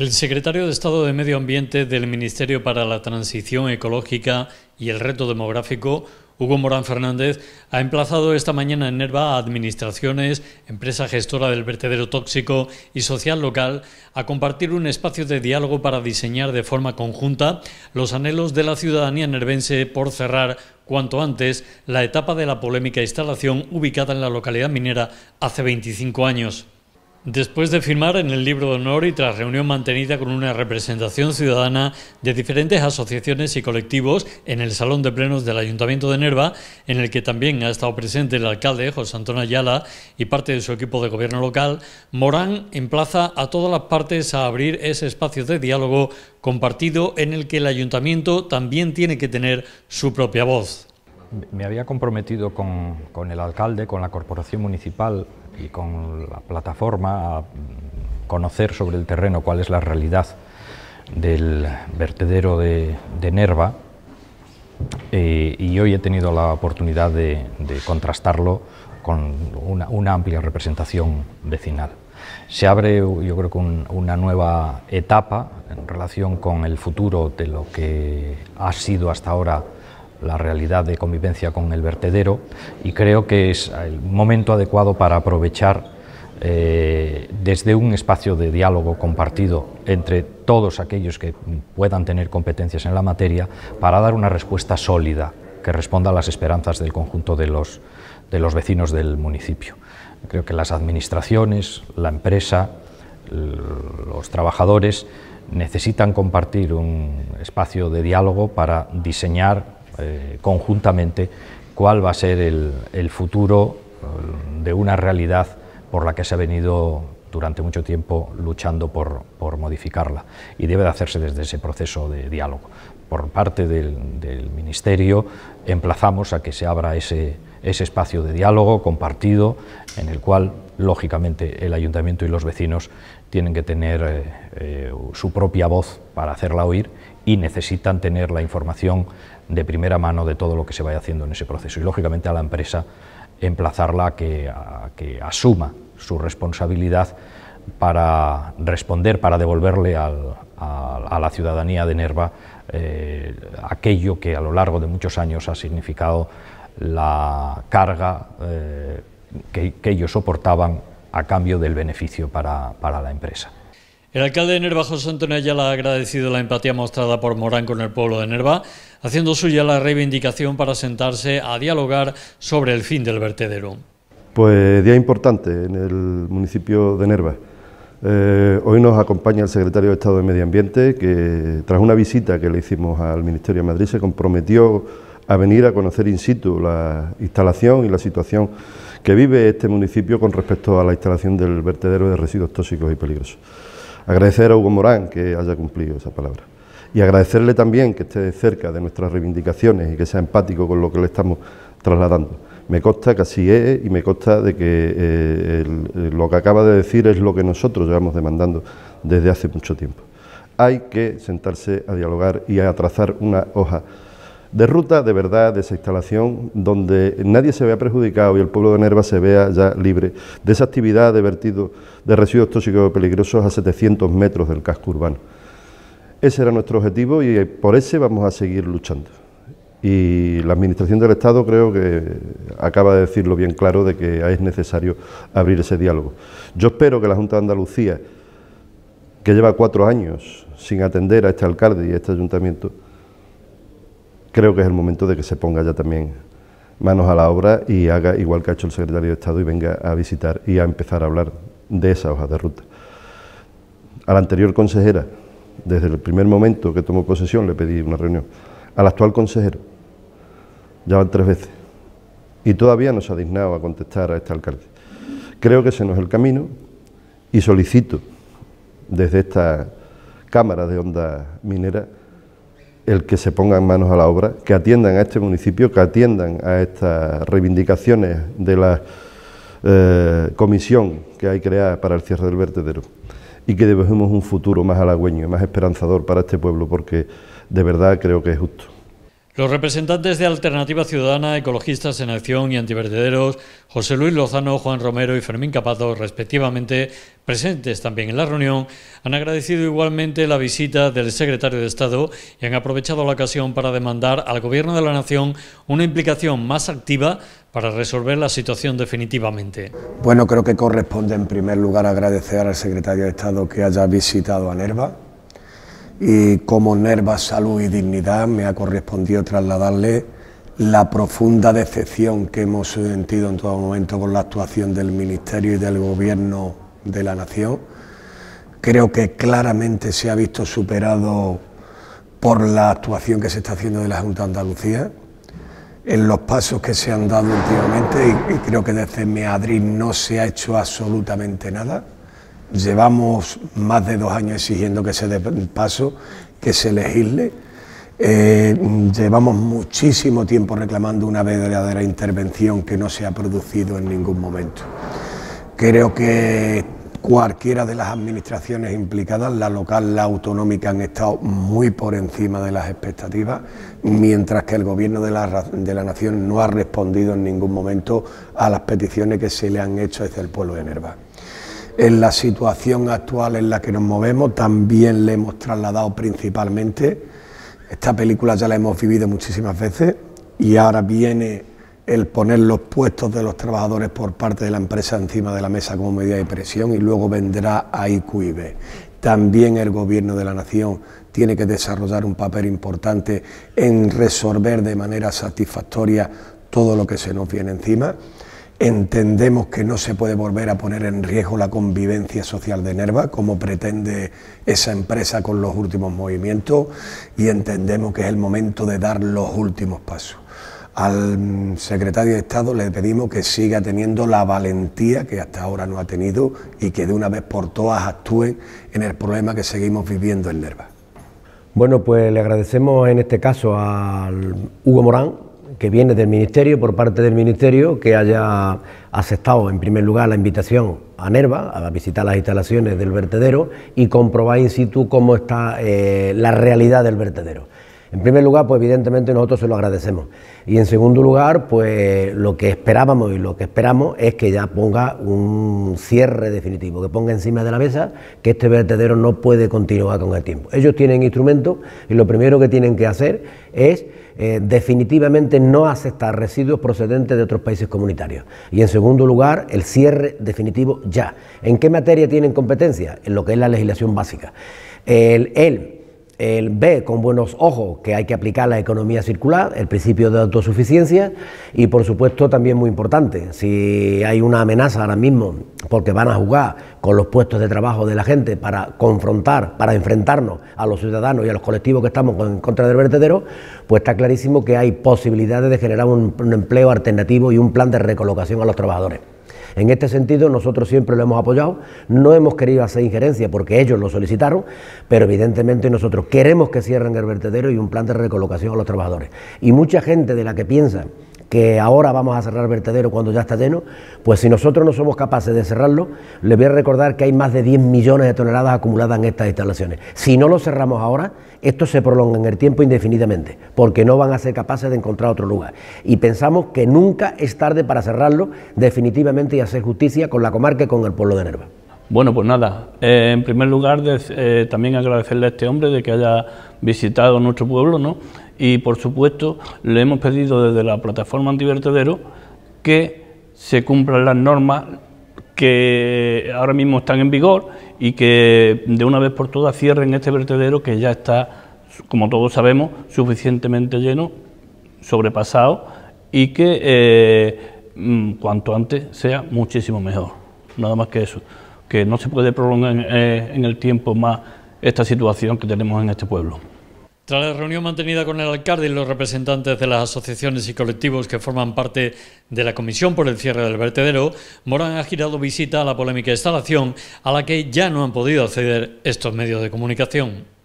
El secretario de Estado de Medio Ambiente del Ministerio para la Transición Ecológica y el Reto Demográfico, Hugo Morán Fernández, ha emplazado esta mañana en Nerva a administraciones, empresa gestora del vertedero tóxico y social local a compartir un espacio de diálogo para diseñar de forma conjunta los anhelos de la ciudadanía nervense por cerrar cuanto antes la etapa de la polémica instalación ubicada en la localidad minera hace 25 años. Después de firmar en el libro de honor y tras reunión mantenida con una representación ciudadana de diferentes asociaciones y colectivos en el Salón de Plenos del Ayuntamiento de Nerva, en el que también ha estado presente el alcalde José Antonio Ayala y parte de su equipo de gobierno local, Morán emplaza a todas las partes a abrir ese espacio de diálogo compartido en el que el ayuntamiento también tiene que tener su propia voz me había comprometido con, el alcalde, con la corporación municipal y con la plataforma a mm, conocer sobre el terreno cuál es la realidad del vertedero de, Nerva eh, y hoy he tenido la oportunidad de, contrastarlo con una, amplia representación vecinal. Se abre, yo creo que una nueva etapa en relación con el futuro de lo que ha sido hasta ahora la realidad de convivencia con el vertedero y creo que es el momento adecuado para aprovechar eh, desde un espacio de diálogo compartido entre todos aquellos que puedan tener competencias en la materia para dar una respuesta sólida que responda a las esperanzas del conjunto los, de los vecinos del municipio. Creo que las administraciones, la empresa, los trabajadores necesitan compartir un espacio de diálogo para diseñar eh, conjuntamente cuál va a ser el, futuro eh, de una realidad por la que se ha venido durante mucho tiempo luchando por, modificarla y debe de hacerse desde ese proceso de diálogo. Por parte del, Ministerio emplazamos a que se abra ese, espacio de diálogo compartido en el cual, lógicamente, el Ayuntamiento y los vecinos tienen que tener eh, su propia voz para hacerla oír y necesitan tener la información de primera mano de todo lo que se vaya haciendo en ese proceso y lógicamente a la empresa emplazarla a que, asuma su responsabilidad para responder, para devolverle a, la ciudadanía de Nerva eh, aquello que a lo largo de muchos años ha significado la carga eh, que, ellos soportaban a cambio del beneficio para la empresa. El alcalde de Nerva, José Antonio Ayala, ha agradecido la empatía mostrada por Morán con el pueblo de Nerva, haciendo suya la reivindicación para sentarse a dialogar sobre el fin del vertedero. Pues día importante en el municipio de Nerva. Eh, hoy nos acompaña el secretario de Estado de Medio Ambiente, que tras una visita que le hicimos al Ministerio de Madrid se comprometió a venir a conocer in situ la instalación y la situación que vive este municipio con respecto a la instalación del vertedero de residuos tóxicos y peligrosos. Agradecer a Hugo Morán que haya cumplido esa palabra y agradecerle también que esté cerca de nuestras reivindicaciones y que sea empático con lo que le estamos trasladando. Me consta que así es y me consta de que eh, eh, lo que acaba de decir es lo que nosotros llevamos demandando desde hace mucho tiempo. Hay que sentarse a dialogar y a trazar una hoja de ruta de verdad, de esa instalación, donde nadie se vea perjudicado y el pueblo de Nerva se vea ya libre de esa actividad de vertido de residuos tóxicos peligrosos a 700 metros del casco urbano. Ese era nuestro objetivo y eh, por ese vamos a seguir luchando. Y la Administración del Estado creo que acaba de decirlo bien claro de que es necesario abrir ese diálogo. Yo espero que la Junta de Andalucía, que lleva cuatro años sin atender a este alcalde y a este ayuntamiento, creo que es el momento de que se ponga ya también manos a la obra y haga igual que ha hecho el secretario de Estado y venga a visitar y a empezar a hablar de esa hoja de ruta. A la anterior consejera, desde el primer momento que tomó posesión, le pedí una reunión. Al actual consejero, ya van tres veces. Y todavía no se ha dignado a contestar a este alcalde. Creo que ese no es el camino y solicito desde esta Cámara de Onda Minera el que se pongan manos a la obra, que atiendan a este municipio, que atiendan a estas reivindicaciones de la eh, comisión que hay creada para el cierre del vertedero y que debemos un futuro más halagüeño, más esperanzador para este pueblo, porque de verdad creo que es justo. Los representantes de Alternativa Ciudadana, Ecologistas en Acción y Antivertederos, José Luis Lozano, Juan Romero y Fermín Capazo, respectivamente, presentes también en la reunión, han agradecido igualmente la visita del secretario de Estado y han aprovechado la ocasión para demandar al Gobierno de la Nación una implicación más activa para resolver la situación definitivamente. Bueno, creo que corresponde en primer lugar agradecer al secretario de Estado que haya visitado a Nerva y como Nerva Salud y Dignidad me ha correspondido trasladarle la profunda decepción que hemos sentido en todo momento con la actuación del Ministerio y del Gobierno de la Nación. Creo que claramente se ha visto superado por la actuación que se está haciendo de la Junta de Andalucía, en los pasos que se han dado últimamente y, y creo que desde Madrid no se ha hecho absolutamente nada. Llevamos más de dos años exigiendo que se dé paso, que se legisle. Eh, llevamos muchísimo tiempo reclamando una verdadera intervención que no se ha producido en ningún momento. Creo que cualquiera de las administraciones implicadas, la local, la autonómica, han estado muy por encima de las expectativas, mientras que el Gobierno de la, de la Nación no ha respondido en ningún momento a las peticiones que se le han hecho desde el pueblo de Nerva en la situación actual en la que nos movemos, también le hemos trasladado principalmente. Esta película ya la hemos vivido muchísimas veces y ahora viene el poner los puestos de los trabajadores por parte de la empresa encima de la mesa como medida de presión y luego vendrá a IQIB. También el Gobierno de la Nación tiene que desarrollar un papel importante en resolver de manera satisfactoria todo lo que se nos viene encima. Entendemos que no se puede volver a poner en riesgo la convivencia social de Nerva, como pretende esa empresa con los últimos movimientos, y entendemos que es el momento de dar los últimos pasos. Al mm, secretario de Estado le pedimos que siga teniendo la valentía que hasta ahora no ha tenido y que de una vez por todas actúe en el problema que seguimos viviendo en Nerva. Bueno, pues le agradecemos en este caso al Hugo Morán, que viene del Ministerio, por parte del Ministerio, que haya aceptado en primer lugar la invitación a Nerva a visitar las instalaciones del vertedero y comprobar in situ cómo está eh, la realidad del vertedero. En primer lugar, pues evidentemente nosotros se lo agradecemos. Y en segundo lugar, pues lo que esperábamos y lo que esperamos es que ya ponga un cierre definitivo, que ponga encima de la mesa que este vertedero no puede continuar con el tiempo. Ellos tienen instrumentos y lo primero que tienen que hacer es eh, definitivamente no aceptar residuos procedentes de otros países comunitarios. Y en segundo lugar, el cierre definitivo ya. ¿En qué materia tienen competencia? En lo que es la legislación básica. El, el él ve con buenos ojos que hay que aplicar la economía circular, el principio de autosuficiencia y por supuesto también muy importante, si hay una amenaza ahora mismo porque van a jugar con los puestos de trabajo de la gente para confrontar, para enfrentarnos a los ciudadanos y a los colectivos que estamos en contra del vertedero, pues está clarísimo que hay posibilidades de generar un, un empleo alternativo y un plan de recolocación a los trabajadores. En este sentido, nosotros siempre lo hemos apoyado, no hemos querido hacer injerencia porque ellos lo solicitaron, pero evidentemente nosotros queremos que cierren el vertedero y un plan de recolocación a los trabajadores. Y mucha gente de la que piensa que ahora vamos a cerrar vertedero cuando ya está lleno, pues si nosotros no somos capaces de cerrarlo, les voy a recordar que hay más de 10 millones de toneladas acumuladas en estas instalaciones. Si no lo cerramos ahora, esto se prolonga en el tiempo indefinidamente, porque no van a ser capaces de encontrar otro lugar. Y pensamos que nunca es tarde para cerrarlo definitivamente y hacer justicia con la comarca y con el pueblo de Nerva. Bueno, pues nada, eh, en primer lugar eh, también agradecerle a este hombre de que haya visitado nuestro pueblo, ¿no? y por supuesto le hemos pedido desde la plataforma antivertedero que se cumplan las normas que ahora mismo están en vigor y que de una vez por todas cierren este vertedero que ya está, como todos sabemos, suficientemente lleno, sobrepasado y que eh, mm, cuanto antes sea muchísimo mejor. Nada más que eso, que no se puede prolongar eh, en el tiempo más esta situación que tenemos en este pueblo. Tras la reunión mantenida con el alcalde y los representantes de las asociaciones y colectivos que forman parte de la comisión por el cierre del vertedero, Morán ha girado visita a la polémica instalación a la que ya no han podido acceder estos medios de comunicación.